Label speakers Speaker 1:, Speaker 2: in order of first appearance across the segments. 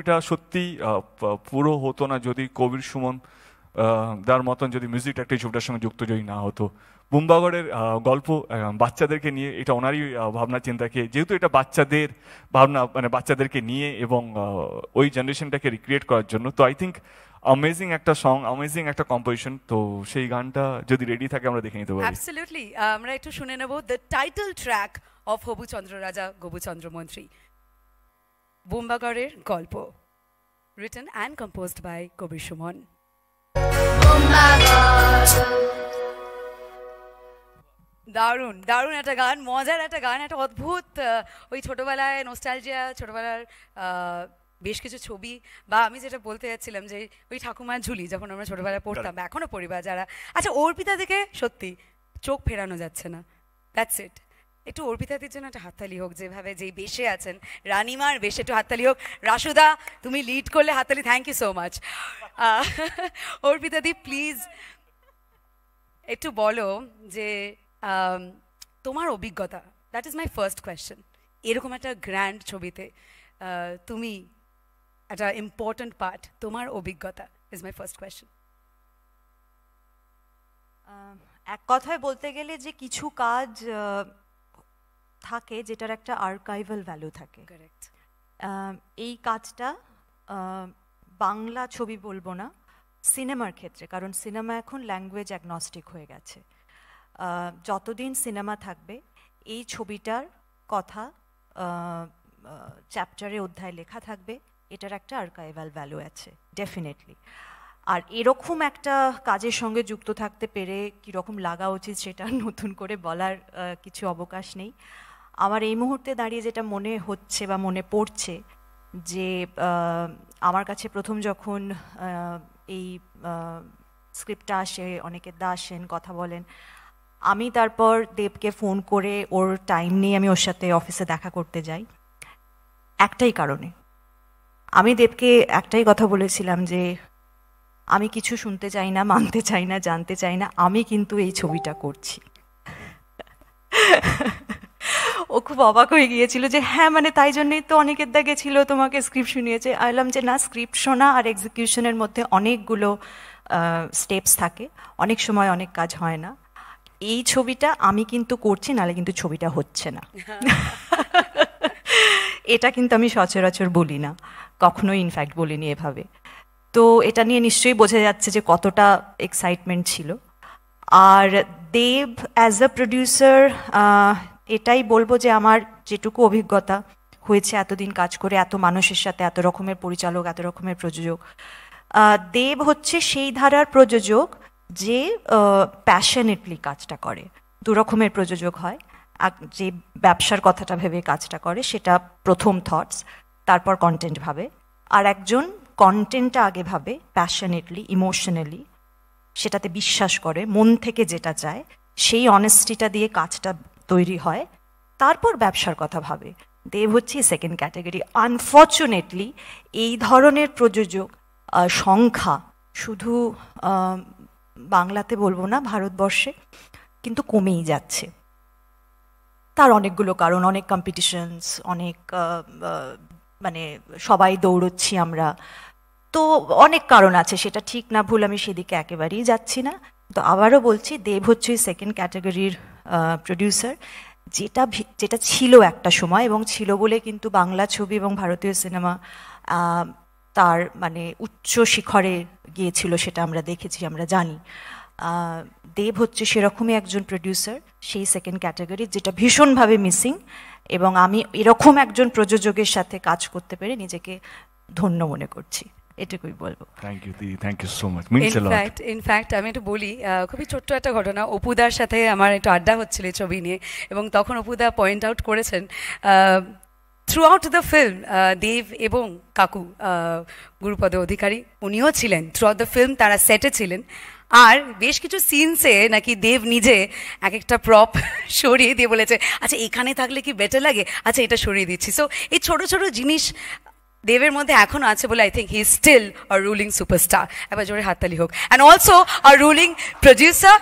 Speaker 1: মুভিটা সত্যি পুরো হতো না যদি কবির সুমন দার মতন যদি মিউজিক একটি ছবিটার সঙ্গে যুক্ত যদি না হতো বুম্বাগড়ের গল্প বাচ্চাদেরকে নিয়ে এটা ওনারই ভাবনা চিন্তাকে যেহেতু এটা বাচ্চাদের ভাবনা মানে বাচ্চাদেরকে নিয়ে এবং ওই জেনারেশনটাকে রিক্রিয়েট করার জন্য তো আই থিঙ্ক অ্যামেজিং একটা সং অ্যামেজিং একটা কম্পোজিশন তো সেই গানটা যদি রেডি থাকে আমরা দেখে নিতে পারি
Speaker 2: অ্যাবসলিউটলি আমরা একটু শুনে নেব the title track of Hobuchandra Raja Gobuchandra Mantri বোম্বাগড়ের গল্প return and composed by Kabir Suman দারুণ দারুণ একটা গান মজার একটা গান একটা অদ্ভুত ওই ছোটোবেলায় নোস্টালজিয়া ছোটোবেলার বেশ কিছু ছবি বা আমি যেটা বলতে যাচ্ছিলাম যে ওই ঠাকুমার ঝুলি যখন আমরা ছোটোবেলায় পড়তাম এখনও পরিবার যারা আচ্ছা অর্পিতা থেকে সত্যি চোখ ফেরানো যাচ্ছে না দ্যাটস ইট একটু অর্পিতাদের জন্য একটা হাততালি হোক যেভাবে যেই বেশে আছেন রানিমার বেশে একটু হাততালি হোক রাসুদা তুমি লিড করলে হাততালি থ্যাংক ইউ সো মাচ অর্পিতাদি প্লিজ একটু বলো যে তোমার অভিজ্ঞতা that is my first question এরকম একটা গ্র্যান্ড ছবিতে তুমি একটা ইম্পর্ট্যান্ট পার্ট তোমার অভিজ্ঞতা ইজ মাই ফার্স্ট কোয়েশ্চেন এক কথায় বলতে গেলে যে কিছু কাজ
Speaker 3: থাকে যেটার একটা আর্কাইভাল ভ্যালু থাকে এই কাজটা বাংলা ছবি বলবো না সিনেমার ক্ষেত্রে কারণ সিনেমা এখন ল্যাঙ্গুয়েজ অ্যাগনস্টিক হয়ে গেছে যতদিন সিনেমা থাকবে এই ছবিটার কথা চ্যাপ্টারে অধ্যায় লেখা থাকবে এটার একটা আর্কাইভাল ভ্যালু আছে ডেফিনেটলি আর এরকম একটা কাজের সঙ্গে যুক্ত থাকতে পেরে কীরকম লাগা উচিত সেটা নতুন করে বলার কিছু অবকাশ নেই আমার এই মুহূর্তে দাঁড়িয়ে যেটা মনে হচ্ছে বা মনে পড়ছে যে আমার কাছে প্রথম যখন এই স্ক্রিপ্টটা আসে অনেকে দা আসেন কথা বলেন আমি তারপর দেবকে ফোন করে ওর টাইম নিয়ে আমি ওর সাথে অফিসে দেখা করতে যাই একটাই কারণে আমি দেবকে একটাই কথা বলেছিলাম যে আমি কিছু শুনতে চাই না মানতে চাই না জানতে চাই না আমি কিন্তু এই ছবিটা করছি ও খুব অবাক হয়ে গিয়েছিল যে হ্যাঁ মানে তাই জন্যই তো অনেকের দাগে ছিল তোমাকে স্ক্রিপ্ট শুনিয়েছে আইলাম যে না স্ক্রিপ্ট শোনা আর এক্সিকিউশনের মধ্যে অনেকগুলো স্টেপস থাকে অনেক সময় অনেক কাজ হয় না এই ছবিটা আমি কিন্তু করছি নাহলে কিন্তু ছবিটা হচ্ছে না এটা কিন্তু আমি সচরাচর বলি না কখনোই ইনফ্যাক্ট বলিনি এভাবে তো এটা নিয়ে নিশ্চয়ই বোঝা যাচ্ছে যে কতটা এক্সাইটমেন্ট ছিল আর দেব অ্যাজ আ প্রডিউসার এটাই বলবো যে আমার যেটুকু অভিজ্ঞতা হয়েছে এতদিন কাজ করে এত মানুষের সাথে এত রকমের পরিচালক এত রকমের প্রযোজক দেব হচ্ছে সেই ধারার প্রযোজক যে প্যাশনেটলি কাজটা করে দু রকমের প্রযোজক হয় যে ব্যবসার কথাটা ভেবে কাজটা করে সেটা প্রথম থটস তারপর কন্টেন্ট ভাবে আর একজন কন্টেন্টটা আগে ভাবে প্যাশনেটলি ইমোশনালি সেটাতে বিশ্বাস করে মন থেকে যেটা চায় সেই অনেস্টিটা দিয়ে কাজটা তৈরি হয় তারপর ব্যবসার কথা ভাবে দেব হচ্ছে সেকেন্ড ক্যাটাগরি আনফর্চুনেটলি এই ধরনের প্রযোজক সংখ্যা শুধু বাংলাতে বলবো না ভারতবর্ষে কিন্তু কমেই যাচ্ছে তার অনেকগুলো কারণ অনেক কম্পিটিশনস অনেক মানে সবাই দৌড়চ্ছি আমরা তো অনেক কারণ আছে সেটা ঠিক না ভুল আমি সেদিকে একেবারেই যাচ্ছি না তো আবারও বলছি দেব হচ্ছে সেকেন্ড ক্যাটাগরির প্রডিউসার যেটা যেটা ছিল একটা সময় এবং ছিল বলে কিন্তু বাংলা ছবি এবং ভারতীয় সিনেমা তার মানে উচ্চ শিখরে গিয়েছিল সেটা আমরা দেখেছি আমরা জানি দেব হচ্ছে সেরকমই একজন প্রডিউসার সেই সেকেন্ড ক্যাটাগরি যেটা ভীষণভাবে মিসিং এবং আমি এরকম একজন প্রযোজকের সাথে কাজ করতে পেরে নিজেকে ধন্য
Speaker 1: মনে করছি এটুকুই বলবো থ্যাংক ইউ দিদি thank you so much means a lot
Speaker 2: in fact আমি একটু বলি খুবই ছোট্ট একটা ঘটনা অপুদার সাথে আমার একটু আড্ডা হচ্ছিল ছবি নিয়ে এবং তখন অপুদা পয়েন্ট আউট করেছেন throughout the film Dev এবং কাকু গুরুপদ অধিকারী উনিও ছিলেন থ্রু আউট দ্য ফিল্ম তারা সেটে ছিলেন আর বেশ কিছু সিনসে নাকি দেব নিজে এক একটা প্রপ সরিয়ে দিয়ে বলেছে আচ্ছা এখানে থাকলে কি বেটার লাগে আচ্ছা এটা সরিয়ে দিচ্ছি সো এই ছোট ছোট জিনিস দেবের মধ্যে এখনও আছে বলে I think he still are ruling superstar এবার জোরে হাততালি হোক and also are ruling producer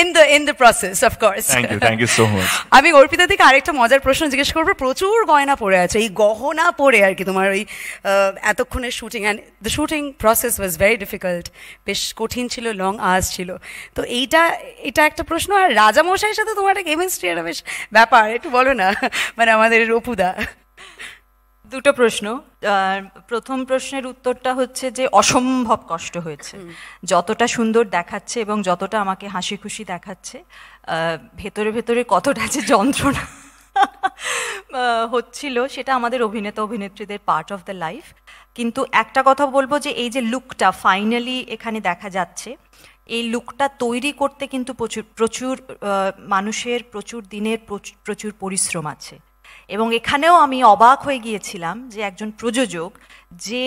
Speaker 2: in the in the process of course আমি অর্পিতা থেকে আরেকটা মজার প্রশ্ন জিজ্ঞেস করবো প্রচুর গয়না পড়ে আছে এই গহনা পড়ে আর কি তোমার ওই এতক্ষণের shooting and the shooting process was very difficult বেশ কঠিন ছিল লং আওয়াজ ছিল তো এইটা এটা একটা প্রশ্ন আর রাজামশাইয়ের সাথে তোমার একটা কেমিস্ট্রি একটা বেশ ব্যাপার একটু বলো না মানে আমাদের রপুদা দুটো প্রশ্ন
Speaker 3: প্রথম প্রশ্নের উত্তরটা হচ্ছে যে অসম্ভব কষ্ট হয়েছে যতটা সুন্দর দেখাচ্ছে এবং যতটা আমাকে হাসি খুশি দেখাচ্ছে ভেতরে ভেতরে কতটা যে যন্ত্রণা হচ্ছিল সেটা আমাদের অভিনেতা অভিনেত্রীদের পার্ট অফ দ্য লাইফ কিন্তু একটা কথা বলবো যে এই যে লুকটা ফাইনালি এখানে দেখা যাচ্ছে এই লুকটা তৈরি করতে কিন্তু প্রচুর প্রচুর মানুষের প্রচুর দিনের প্রচুর পরিশ্রম আছে এবং এখানেও আমি অবাক হয়ে গিয়েছিলাম যে একজন প্রযোজক যে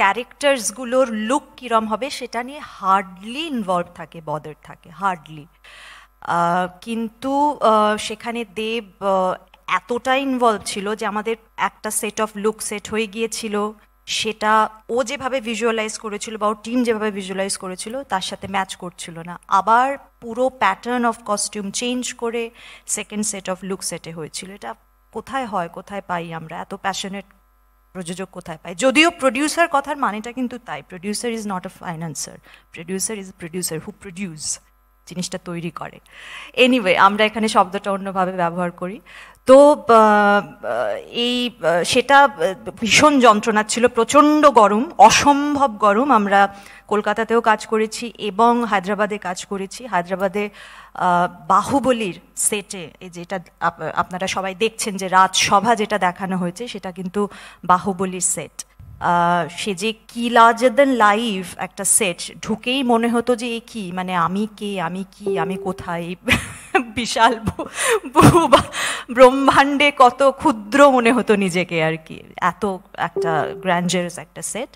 Speaker 3: ক্যারেক্টার্সগুলোর লুক কীরম হবে সেটা নিয়ে হার্ডলি ইনভলভ থাকে বদার থাকে হার্ডলি কিন্তু সেখানে দেব এতটা ইনভলভ ছিল যে আমাদের একটা সেট অফ লুক সেট হয়ে গিয়েছিল সেটা ও যেভাবে ভিজুয়ালাইজ করেছিল বা ওর টিম যেভাবে ভিজুয়ালাইজ করেছিল তার সাথে ম্যাচ করছিল না আবার পুরো প্যাটার্ন অফ কস্টিউম চেঞ্জ করে সেকেন্ড সেট অফ লুক সেটে হয়েছিল এটা কোথায় হয় কোথায় পাই আমরা এত প্যাশনেট প্রযোজক কোথায় পাই যদিও প্রডিউসার কথার মানেটা কিন্তু তাই producer is not a financier producer is producer who produce জিনিসটা তৈরি করে এনিওয়ে আমরা এখানে শব্দটা অন্যভাবে ব্যবহার করি তো এই সেটা ভীষণ যন্ত্রণা ছিল প্রচণ্ড গরম অসম্ভব গরম আমরা কলকাতাতেও কাজ করেছি এবং হায়দ্রাবাদে কাজ করেছি হায়দ্রাবাদে বাহুবলির সেটে এই যেটা আপনারা সবাই দেখছেন যে রাজসভা যেটা দেখানো হয়েছে সেটা কিন্তু বাহুবলির সেট সে যে কি লার্জার লাইভ একটা সেট ঢুকেই মনে হতো যে এ কি মানে আমি কে আমি কি আমি কোথায় বিশাল ব্রহ্মাণ্ডে কত ক্ষুদ্র মনে হতো নিজেকে আর কি এত একটা গ্র্যান্ডারাস একটা সেট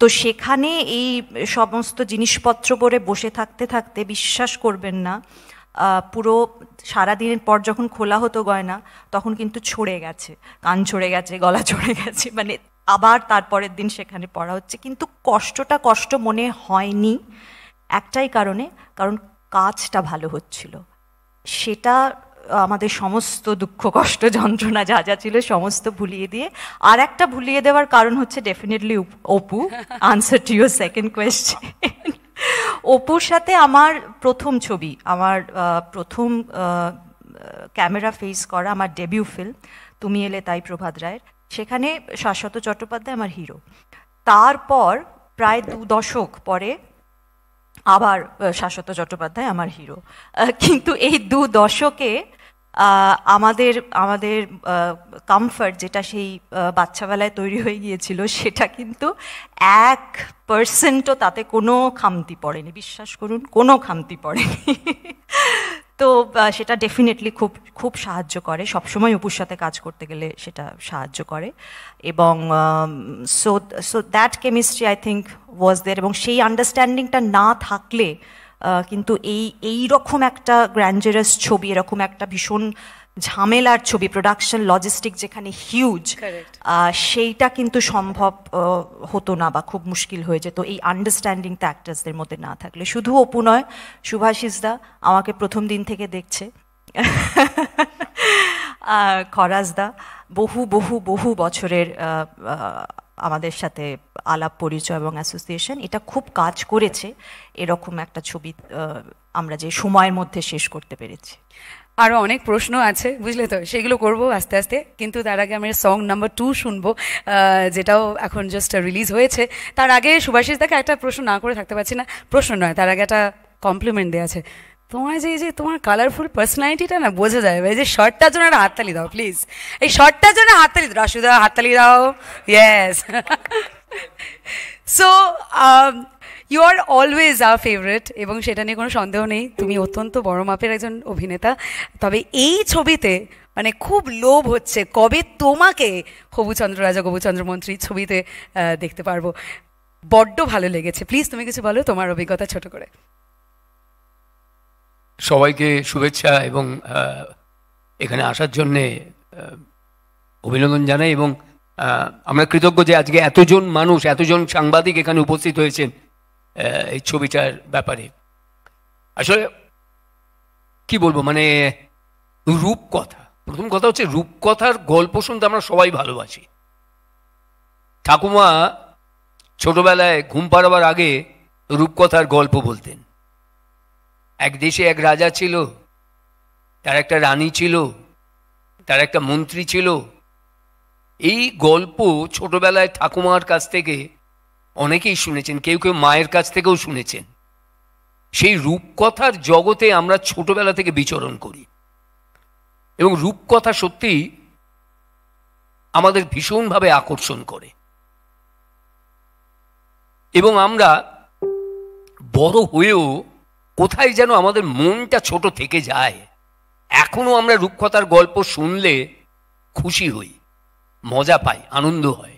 Speaker 3: তো সেখানে এই সমস্ত জিনিসপত্র পরে বসে থাকতে থাকতে বিশ্বাস করবেন না পুরো সারাদিনের পর যখন খোলা হতো গয়না তখন কিন্তু ছড়ে গেছে কান ছড়ে গেছে গলা ছড়ে গেছে মানে আবার তারপরের দিন সেখানে পড়া হচ্ছে কিন্তু কষ্টটা কষ্ট মনে হয়নি একটাই কারণে কারণ কাজটা ভালো হচ্ছিল সেটা আমাদের সমস্ত দুঃখ কষ্ট যন্ত্রণা যা যা ছিল সমস্ত ভুলিয়ে দিয়ে আর একটা ভুলিয়ে দেওয়ার কারণ হচ্ছে definitely Apu answer to your second question অপুর সাথে আমার প্রথম ছবি আমার প্রথম ক্যামেরা ফেস করা আমার ডেবিউ ফিল্ম তুমি এলে তাই প্রভাত রায়ের সেখানে শাশ্বত চট্টোপাধ্যায় আমার হিরো তারপর প্রায় দু দশক পরে আবার শাশ্বত চট্টোপাধ্যায় আমার হিরো কিন্তু এই দু দশকে আমাদের আমাদের কমফর্ট যেটা সেই বাচ্চাবেলায় তৈরি হয়ে গিয়েছিল সেটা কিন্তু এক পার্সেন্টও তাতে কোনো খামতি পড়েনি বিশ্বাস করুন কোনো খামতি পড়েনি তো সেটা ডেফিনেটলি খুব খুব সাহায্য করে সবসময় অপুর সাথে কাজ করতে গেলে সেটা সাহায্য করে এবং so so that chemistry I think was there এবং সেই আন্ডারস্ট্যান্ডিংটা না থাকলে কিন্তু এই এই রকম একটা গ্র্যান্ডজেরাস ছবি এরকম একটা ভীষণ ঝামেলার ছবি প্রোডাকশন লজিস্টিক যেখানে হিউজ সেইটা কিন্তু সম্ভব হতো না বা খুব মুশকিল হয়ে যেত এই আন্ডারস্ট্যান্ডিংটা অ্যাক্টার্সদের মধ্যে না থাকলে শুধু অপু নয় সুভাষিসদা আমাকে প্রথম দিন থেকে দেখছে খরাজদা বহু বহু বহু বছরের আমাদের সাথে আলাপ পরিচয় এবং অ্যাসোসিয়েশন এটা খুব কাজ করেছে এরকম একটা ছবি আমরা যে সময়ের মধ্যে শেষ করতে পেরেছি
Speaker 2: আরও অনেক প্রশ্ন আছে বুঝলে তো সেগুলো করব আস্তে আস্তে কিন্তু তার আগে আমি সং নাম্বার টু শুনবো যেটাও এখন জাস্ট রিলিজ হয়েছে তার আগে সুভাষিস দেখে একটা প্রশ্ন না করে থাকতে পারছি না প্রশ্ন নয় তার আগে একটা কমপ্লিমেন্ট দেওয়া আছে তোমার যে যে তোমার কালারফুল পার্সোনালিটিটা না বোঝা যায় ভাই যে শর্টটার জন্য একটা হাততালি দাও প্লিজ এই শর্টটার জন্য হাততালি দাও রাশুদা হাততালি দাও yes so you are always our favourite এবং সেটা নিয়ে কোনো সন্দেহ নেই তুমি অত্যন্ত বড় মাপের একজন অভিনেতা তবে এই ছবিতে মানে খুব লোভ হচ্ছে কবে তোমাকে হবুচন্দ্র রাজা গবুচন্দ্র মন্ত্রী ছবিতে দেখতে পারবো বড্ড ভালো লেগেছে প্লিজ তুমি কিছু বলো তোমার অভিজ্ঞতা ছোট করে
Speaker 4: সবাইকে শুভেচ্ছা এবং এখানে আসার জন্যে অভিনন্দন জানাই এবং আমরা কৃতজ্ঞ যে আজকে এতজন মানুষ এতজন সাংবাদিক এখানে উপস্থিত হয়েছেন এই ছবিটার ব্যাপারে আসলে কি বলবো মানে রূপকথা প্রথম কথা হচ্ছে রূপকথার গল্প শুনতে আমরা সবাই ভালোবাসি ঠাকুমা ছোটবেলায় ঘুম পাড়াবার আগে রূপকথার গল্প বলতেন এক দেশে এক রাজা ছিল তার একটা রানী ছিল তার একটা মন্ত্রী ছিল এই গল্প ছোটবেলায় ঠাকুমার কাছ থেকে অনেকেই শুনেছেন কেউ কেউ মায়ের কাছ থেকেও শুনেছেন সেই রূপকথার জগতে আমরা ছোটবেলা থেকে বিচরণ করি এবং রূপকথা সত্যি আমাদের ভীষণভাবে আকর্ষণ করে এবং আমরা বড় হয়েও কোথায় যেন আমাদের মনটা ছোট থেকে যায় এখনও আমরা রুক্ষতার গল্প শুনলে খুশি হই মজা পাই আনন্দ হয়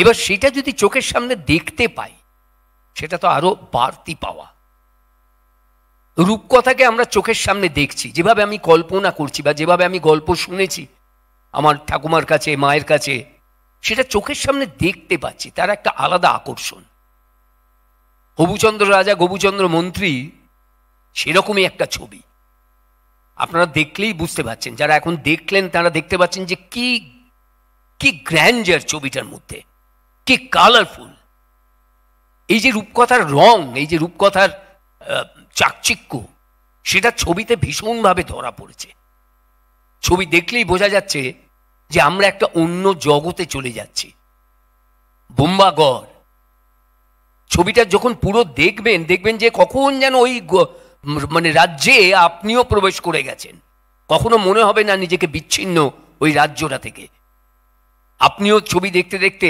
Speaker 4: এবার সেটা যদি চোখের সামনে দেখতে পাই সেটা তো আরও বাড়তি পাওয়া রূপকথাকে আমরা চোখের সামনে দেখছি যেভাবে আমি কল্পনা করছি বা যেভাবে আমি গল্প শুনেছি আমার ঠাকুমার কাছে মায়ের কাছে সেটা চোখের সামনে দেখতে পাচ্ছি তার একটা আলাদা আকর্ষণ হবুচন্দ্র রাজা গবুচন্দ্র মন্ত্রী সেরকমই একটা ছবি আপনারা দেখলেই বুঝতে পারছেন যারা এখন দেখলেন তারা দেখতে পাচ্ছেন যে কি কি গ্র্যান্ডার ছবিটার মধ্যে কি কালারফুল এই যে রূপকথার রং এই যে রূপকথার চাকচিক্য সেটা ছবিতে ভীষণভাবে ধরা পড়েছে ছবি দেখলেই বোঝা যাচ্ছে যে আমরা একটা অন্য জগতে চলে যাচ্ছি বোম্বাগড় ছবিটা যখন পুরো দেখবেন দেখবেন যে কখন যেন ওই মানে রাজ্যে আপনিও প্রবেশ করে গেছেন কখনো মনে হবে না নিজেকে বিচ্ছিন্ন ওই রাজ্যটা থেকে আপনিও ছবি দেখতে দেখতে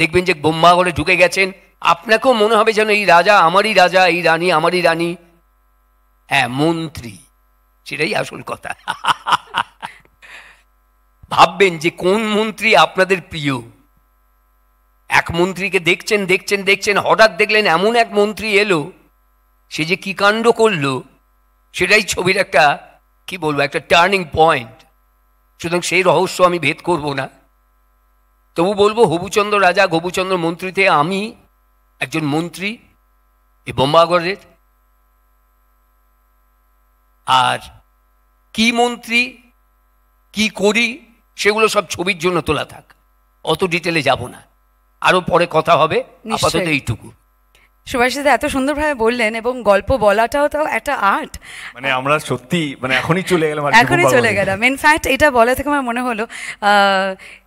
Speaker 4: দেখবেন যে বোম্বাগড়ে ঢুকে গেছেন আপনাকেও মনে হবে যেন এই রাজা আমারই রাজা এই রানী আমারই রানী হ্যাঁ মন্ত্রী সেটাই আসল কথা ভাববেন যে কোন মন্ত্রী আপনাদের প্রিয় মন্ত্রীকে দেখছেন দেখছেন দেখছেন হঠাৎ দেখলেন এমন এক মন্ত্রী এলো সে যে কী কাণ্ড করল সেটাই ছবির একটা কি বলবো একটা টার্নিং পয়েন্ট সুতরাং সেই রহস্য আমি ভেদ করব না তবু বলবো হবুচন্দ্র রাজা গবুচন্দ্র মন্ত্রীতে আমি একজন মন্ত্রী এ বোম্বাগড়ের আর কি মন্ত্রী কি করি সেগুলো সব ছবির জন্য তোলা থাক অত ডিটেলে যাব না আরও পরে কথা হবে আপাতত এইটুকু
Speaker 2: সুভাষ এত সুন্দরভাবে বললেন এবং গল্প বলাটাও তো একটা আর্ট
Speaker 4: মানে আমরা সত্যি মানে এখনই চলে গেলাম এখনই চলে
Speaker 2: গেলাম ইনফ্যাক্ট এটা বলা থেকে আমার মনে হলো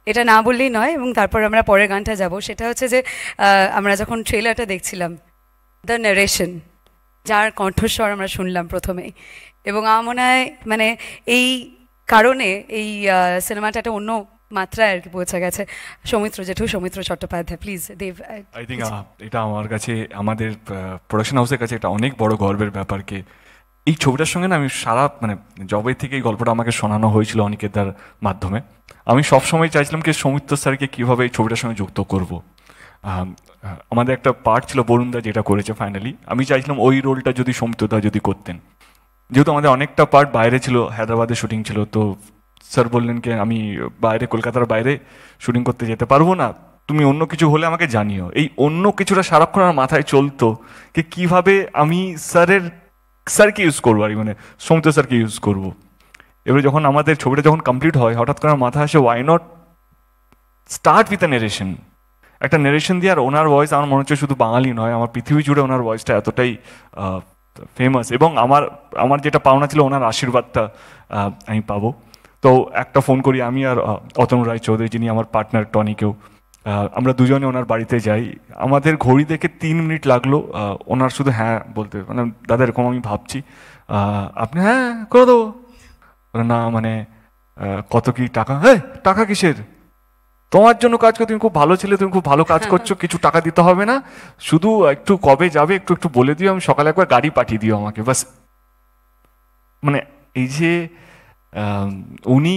Speaker 2: এটা না বললেই নয় এবং তারপর আমরা পরের গানটা যাব সেটা হচ্ছে যে আমরা যখন ট্রেলারটা দেখছিলাম দ্য নারেশন যার কণ্ঠস্বর আমরা শুনলাম প্রথমেই এবং আমার মনে হয় মানে এই কারণে এই সিনেমাটা একটা অন্য মাত্রায় আর কি পৌঁছে গেছে সৌমিত্র জেঠু Soumitra Chattopadhyay please Dev I think
Speaker 1: এটা আমার কাছে আমাদের প্রোডাকশন হাউসের কাছে এটা অনেক বড় গর্বের ব্যাপারকে এই ছবিটার সঙ্গে না আমি সারা মানে জবে থেকে এই গল্পটা আমাকে শোনানো হয়েছিল অনেকের তার মাধ্যমে আমি সবসময় চাইছিলাম কি সৌমিত্র স্যারকে কীভাবে এই ছবিটার সঙ্গে যুক্ত করব আমাদের একটা পার্ট ছিল বরুণদা যেটা করেছে ফাইনালি আমি চাইছিলাম ওই রোলটা যদি সৌমিত্রদা যদি করতেন যেহেতু আমাদের অনেকটা পার্ট বাইরে ছিল হায়দ্রাবাদে শুটিং ছিল তো স্যার বললেন কি আমি বাইরে কলকাতার বাইরে শুটিং করতে যেতে পারবো না তুমি অন্য কিছু হলে আমাকে জানিও এই অন্য কিছুটা সারাক্ষণ আমার মাথায় চলতো যে কীভাবে আমি স্যারের স্যারকে ইউজ করবো আর মানে সৌমিত্র স্যারকে ইউজ করবো এবারে যখন আমাদের ছবিটা যখন কমপ্লিট হয় হঠাৎ করে মাথা মাথায় আসে why not start with a narration একটা নেরেশন দিয়ে আর ওনার ভয়েস আমার মনে হচ্ছে শুধু বাঙালি নয় আমার পৃথিবী জুড়ে ওনার ভয়েসটা এতটাই ফেমাস এবং আমার আমার যেটা পাওনা ছিল ওনার আশীর্বাদটা আমি পাবো তো একটা ফোন করি আমি আর অতন রায় চৌধুরী যিনি আমার পার্টনার টনিকেও আমরা দুজনে ওনার বাড়িতে যাই আমাদের ঘড়ি দেখে তিন মিনিট লাগলো ওনার শুধু হ্যাঁ বলতে মানে দাদা এরকম আমি ভাবছি আপনি হ্যাঁ করে দেবো না মানে কত কি টাকা হ্যাঁ টাকা কিসের তোমার জন্য কাজ করো তুমি খুব ভালো ছেলে তুমি খুব ভালো কাজ করছো কিছু টাকা দিতে হবে না শুধু একটু কবে যাবে একটু একটু বলে দিও আমি সকালে একবার গাড়ি পাঠিয়ে দিও আমাকে বাস মানে এই যে উনি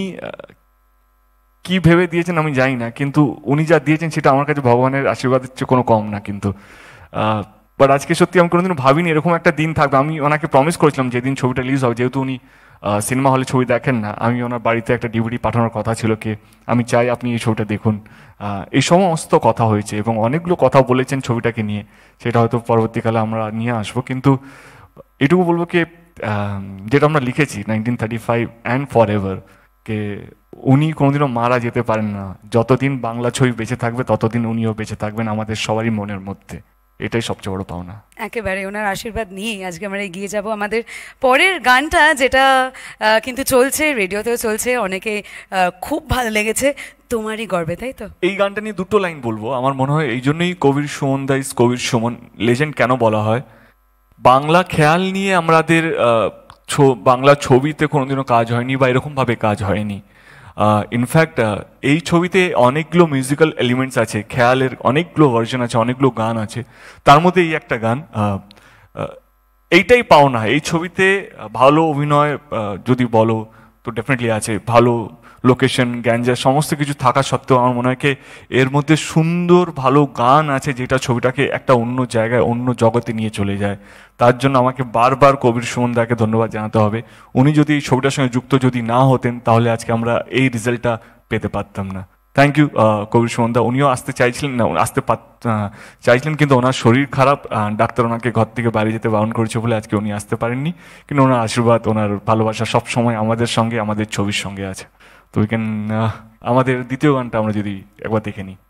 Speaker 1: কি ভেবে দিয়েছেন আমি জানি না কিন্তু উনি যা দিয়েছেন সেটা আমার কাছে ভগবানের আশীর্বাদের চেয়ে কোনো কম না কিন্তু বাট আজকে সত্যি আমি কোনোদিন ভাবিনি এরকম একটা দিন থাকবে আমি ওনাকে প্রমিস করেছিলাম যেদিন ছবিটা রিলিজ হবে যেহেতু উনি সিনেমা হলে ছবি দেখেন না আমি ওনার বাড়িতে একটা ডিভিডি পাঠানোর কথা ছিল কি আমি চাই আপনি এই ছবিটা দেখুন এই সমস্ত কথা হয়েছে এবং অনেকগুলো কথা বলেছেন ছবিটাকে নিয়ে সেটা হয়তো পরবর্তীকালে আমরা নিয়ে আসবো কিন্তু এটুকু বলবো কি যেটা আমরা লিখেছি nineteen thirty five and forever কে উনি কোনোদিনও মারা যেতে পারেন না যতদিন বাংলা ছবি বেঁচে থাকবে ততদিন উনিও বেঁচে থাকবেন আমাদের সবারই মনের মধ্যে এটাই সবচেয়ে বড় পাওনা
Speaker 2: একেবারে ওনার আশীর্বাদ নিয়েই আজকে আমরা এগিয়ে যাব আমাদের পরের গানটা যেটা কিন্তু চলছে রেডিওতেও চলছে অনেকে খুব ভালো লেগেছে তোমারই গর্বে তাই তো
Speaker 1: এই গানটা নিয়ে দুটো লাইন বলবো আমার মনে হয় এই জন্যই কবির সুমন দাইস কবির সুমন লেজেন্ড কেন বলা হয় বাংলা খেয়াল নিয়ে আমাদের বাংলা ছবিতে কোনোদিনও কাজ হয়নি বা এরকমভাবে কাজ হয়নি ইনফ্যাক্ট এই ছবিতে অনেকগুলো মিউজিক্যাল এলিমেন্টস আছে খেয়ালের অনেকগুলো ভার্জন আছে অনেকগুলো গান আছে তার মধ্যে এই একটা গান এইটাই পাওনা এই ছবিতে ভালো অভিনয় যদি বলো তো ডেফিনেটলি আছে ভালো লোকেশন গ্যাঞ্জা সমস্ত কিছু থাকা সত্ত্বেও আমার মনে হয় এর মধ্যে সুন্দর ভালো গান আছে যেটা ছবিটাকে একটা অন্য জায়গায় অন্য জগতে নিয়ে চলে যায় তার জন্য আমাকে বারবার কবির সুমন দাকে ধন্যবাদ জানাতে হবে উনি যদি এই ছবিটার সঙ্গে যুক্ত যদি না হতেন তাহলে আজকে আমরা এই রেজাল্টটা পেতে পারতাম না থ্যাংক ইউ কবির সুমন্দা উনিও আসতে চাইছিলেন না আসতে চাইছিলেন কিন্তু ওনার শরীর খারাপ ডাক্তার ওনাকে ঘর থেকে বাইরে যেতে বারণ করেছে বলে আজকে উনি আসতে পারেননি কিন্তু ওনার আশীর্বাদ ওনার ভালোবাসা সব সময় আমাদের সঙ্গে আমাদের ছবির সঙ্গে আছে তো উই ক্যান আমাদের দ্বিতীয় গানটা আমরা যদি একবার দেখে নিই